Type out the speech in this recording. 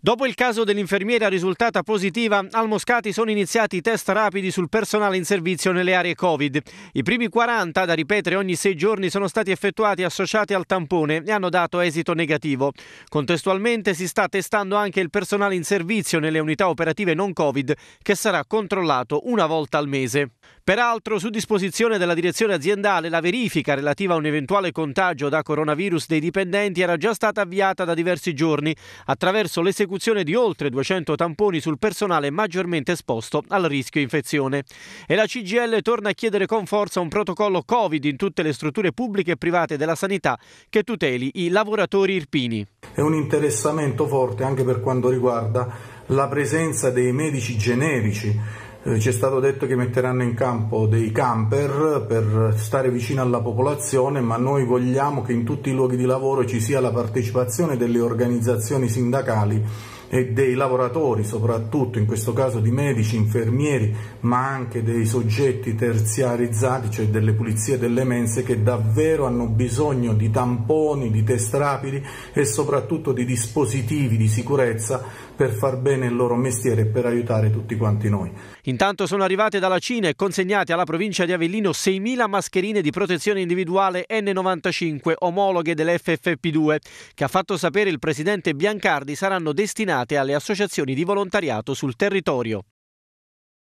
Dopo il caso dell'infermiera risultata positiva, al Moscati sono iniziati i test rapidi sul personale in servizio nelle aree Covid. I primi 40, da ripetere ogni sei giorni, sono stati effettuati associati al tampone e hanno dato esito negativo. Contestualmente si sta testando anche il personale in servizio nelle unità operative non Covid, che sarà controllato una volta al mese. Peraltro, su disposizione della direzione aziendale, la verifica relativa a un eventuale contagio da coronavirus dei dipendenti era già stata avviata da diversi giorni attraverso l'esecuzione di oltre 200 tamponi sul personale maggiormente esposto al rischio infezione. E la CGL torna a chiedere con forza un protocollo Covid in tutte le strutture pubbliche e private della sanità che tuteli i lavoratori irpini. È un interessamento forte anche per quanto riguarda la presenza dei medici generici eh, ci è stato detto che metteranno in campo dei camper per stare vicino alla popolazione, ma noi vogliamo che in tutti i luoghi di lavoro ci sia la partecipazione delle organizzazioni sindacali e dei lavoratori, soprattutto in questo caso di medici, infermieri, ma anche dei soggetti terziarizzati, cioè delle pulizie delle mense che davvero hanno bisogno di tamponi, di test rapidi e soprattutto di dispositivi di sicurezza per far bene il loro mestiere e per aiutare tutti quanti noi. Intanto sono arrivate dalla Cina e consegnate alla provincia di Avellino 6.000 mascherine di protezione individuale N95 omologhe dell'FFP2 che ha fatto sapere il presidente Biancardi saranno destinate destinate alle associazioni di volontariato sul territorio.